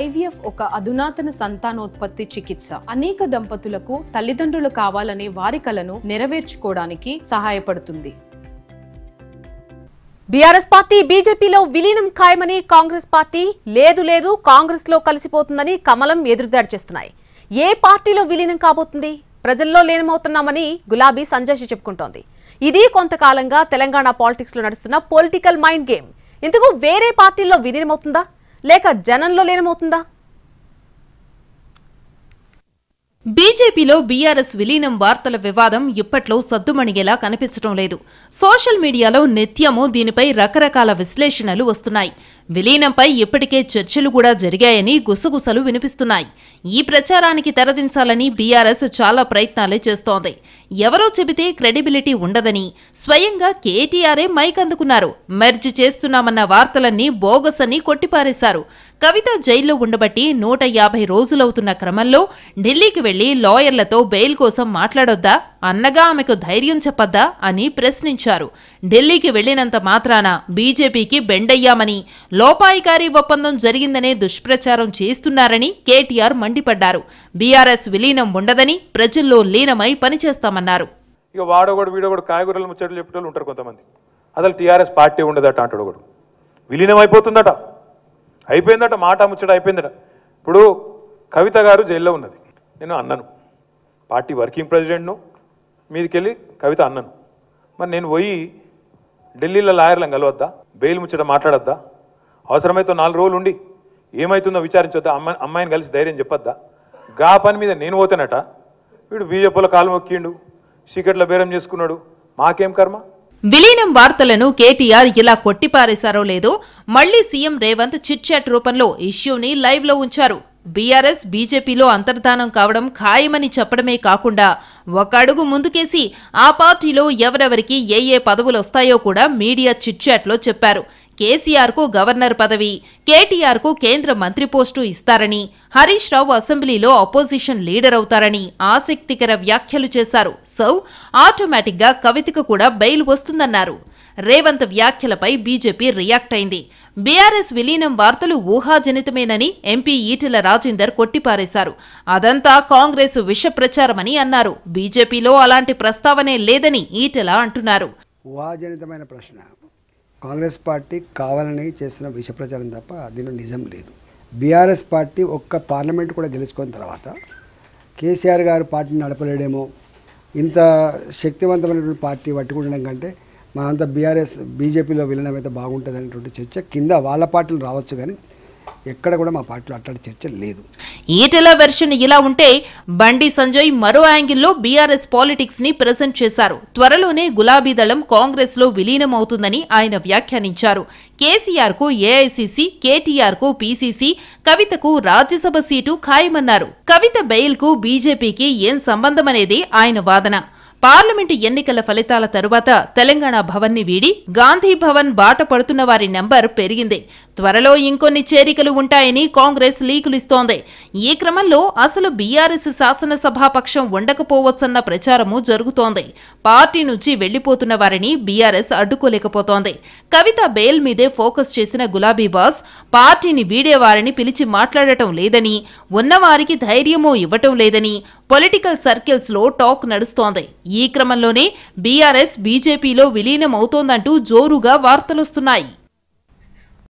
IVF ఒక అధునాతన సంతానోత్పత్తి చికిత్స అనేక దంపతులకు తల్లిదండ్రులు కావాలనే వారి కలను నెరవేర్చుకోవడానికి సహాయపడుతుంది బీఆర్ఎస్ పార్టీ బీజేపీలో విలీనం ఖాయమని కాంగ్రెస్ పార్టీ లేదు లేదు కాంగ్రెస్ లో కలిసిపోతుందని కమలం ఎదురుదాడి చేస్తున్నాయి ఏ పార్టీలో విలీనం కాబోతుంది ప్రజల్లో లీనమవుతున్నామని గులాబీ సంజయ్ చెప్పుకుంటోంది ఇది కొంతకాలంగా తెలంగాణ పాలిటిక్స్ లో నడుస్తున్న పొలిటికల్ మైండ్ గేమ్ ఇందుకు వేరే పార్టీల్లో విలీనమవుతుందా లేక జనంలో లీనమవుతుందా బీజేపీలో బీఆర్ఎస్ విలీనం వార్తల వివాదం ఇప్పట్లో సద్దుమణిగేలా కనిపించడం లేదు సోషల్ మీడియాలో నిత్యము దీనిపై రకరకాల విశ్లేషణలు వస్తున్నాయి విలీనంపై ఇప్పటికే చర్చలు కూడా జరిగాయని గుసగుసలు వినిపిస్తున్నాయి ఈ ప్రచారానికి తెరదించాలని బీఆర్ఎస్ చాలా ప్రయత్నాలే చేస్తోంది ఎవరో చెబితే క్రెడిబిలిటీ ఉండదని స్వయంగా కేటీఆరే మైక్ అందుకున్నారు మెర్జ్ చేస్తున్నామన్న వార్తలన్నీ బోగస్ అని కొట్టిపారేశారు కవిత జైల్లో ఉండబట్టి నూట యాభై రోజులవుతున్న క్రమంలో ఢిల్లీకి వెళ్లి లాయర్లతో బెయిల్ కోసం మాట్లాడొద్దా అన్నగా ఆమెకు ధైర్యం చెప్పద్దా అని ప్రశ్నించారు ఢిల్లీకి వెళ్లినంత మాత్రాన బీజేపీకి బెండయ్యామని లోపాయికారీ ఒప్పందం జరిగిందనే దుష్ప్రచారం చేస్తున్నారని కేటీఆర్ మండిపడ్డారు బీఆర్ఎస్ విలీనం ఉండదని ప్రజల్లో లీనమై పనిచేస్తామన్నారు ఇక వాడోగడు వీడోగడు కాయగూరలు ముచ్చట్లు చెప్పేటోళ్ళు ఉంటారు కొంతమంది అసలు టీఆర్ఎస్ పార్టీ ఉండదట అంటాడు కూడా విలీనం అయిపోతుందట అయిపోయిందట మాట ముచ్చట అయిపోయిందట ఇప్పుడు కవిత గారు జైల్లో ఉన్నది నేను అన్నను పార్టీ వర్కింగ్ ప్రెసిడెంట్ను మీదికెళ్ళి కవిత అన్నను మరి నేను పోయి ఢిల్లీలో లాయర్లను కలవద్దా బెయిల్ ముచ్చట మాట్లాడద్దా అవసరమైతే నాలుగు రోజులు ఉండి ఏమవుతుందో విచారించొద్దా అమ్మ అమ్మాయిని కలిసి ధైర్యం చెప్పొద్దా గా పని మీద నేను పోతేనట వీడు బీజేపీలో కాలు మొక్కిండు చీకట్లో బేరం చేసుకున్నాడు మాకేం కర్మ విలీనం వార్తలను కేటీఆర్ ఇలా కొట్టిపారేశారో లేదో మళ్లీ సీఎం రేవంత్ చిట్చాట్ రూపంలో ఇష్యూని లైవ్లో ఉంచారు బీఆర్ఎస్ బీజేపీలో అంతర్ధానం కావడం ఖాయమని చెప్పడమే కాకుండా ఒక అడుగు ముందుకేసి ఆ పార్టీలో ఎవరెవరికి ఏ ఏ పదవులు వస్తాయో కూడా మీడియా చిట్చాట్లో చెప్పారు కేసీఆర్కు గవర్నర్ పదవి కేటీఆర్కు కేంద్ర మంత్రి పోస్టు ఇస్తారని హరీష్ రావు అసెంబ్లీలో అపోజిషన్ లీడర్ అవుతారని ఆసక్తికర వ్యాఖ్యలు చేశారు సౌ ఆటోమేటిక్గా కవితకు కూడా బెయిల్ వస్తుందన్నారు రేవంత్ వ్యాఖ్యలపై బీజేపీ రియాక్ట్ అయింది బీఆర్ఎస్ విలీనం వార్తలు ఊహాజనితమేనని ఎంపీ ఈటెల రాజేందర్ కొట్టిపారేశారు అదంతా కాంగ్రెస్ విష ప్రచారమని అన్నారు బీజేపీలో అలాంటి ప్రస్తావనే లేదని ఈటెల అంటున్నారు ఊహాజనితమైన ప్రశ్న కాంగ్రెస్ పార్టీ కావాలని చేసిన ప్రచారం తప్ప దీనిలో నిజం లేదు బీఆర్ఎస్ పార్టీ ఒక్క పార్లమెంట్ కూడా గెలుచుకున్న తర్వాత కేసీఆర్ గారు పార్టీని నడపలేడేమో ఇంత శక్తివంతమైనటువంటి పార్టీ పట్టుకుండడం కంటే మనంతా బీఆర్ఎస్ బీజేపీలో వెళ్ళడం అయితే బాగుంటుంది అనేటువంటి చర్చ కింద వాళ్ళ పార్టీలు రావచ్చు కానీ ఎక్కడ కూడా మా పార్టీలో అట్లాంటి చర్చ లేదు ఈటెల వెర్షన్ ఇలా ఉంటే బండి సంజయ్ మరో యాంగిల్లో బీఆర్ఎస్ పాలిటిక్స్ ని ప్రజెంట్ చేశారు త్వరలోనే గులాబీ దళం కాంగ్రెస్ లో విలీనమవుతుందని ఆయన వ్యాఖ్యానించారు కేసీఆర్ కు ఏఐసీసీ కేటీఆర్ కు పీసీసీ కవితకు రాజ్యసభ సీటు ఖాయమన్నారు కవిత బెయిల్ కు బీజేపీకి ఏం సంబంధమనేది ఆయన వాదన పార్లమెంటు ఎన్నికల ఫలితాల తరువాత తెలంగాణ భవన్ని వీడి గాంధీ భవన్ బాట పడుతున్న వారి నెంబర్ పెరిగింది త్వరలో ఇంకొన్ని చేరికలు ఉంటాయని కాంగ్రెస్ లీకులిస్తోంది ఈ క్రమంలో అసలు బీఆర్ఎస్ శాసనసభాపక్షం ఉండకపోవచ్చన్న ప్రచారము జరుగుతోంది పార్టీ నుంచి వెళ్లిపోతున్న వారిని బీఆర్ఎస్ అడ్డుకోలేకపోతోంది కవిత బెయిల్ మీదే ఫోకస్ చేసిన గులాబీ బాస్ పార్టీని వీడేవారిని పిలిచి మాట్లాడటం లేదని ఉన్నవారికి ధైర్యమో ఇవ్వటం లేదని పొలిటికల్ సర్కిల్స్లో టాక్ నడుస్తోంది ఈ క్రమంలోనే బీఆర్ఎస్ బీజేపీలో విలీనమవుతోందంటూ జోరుగా వార్తలొస్తున్నాయి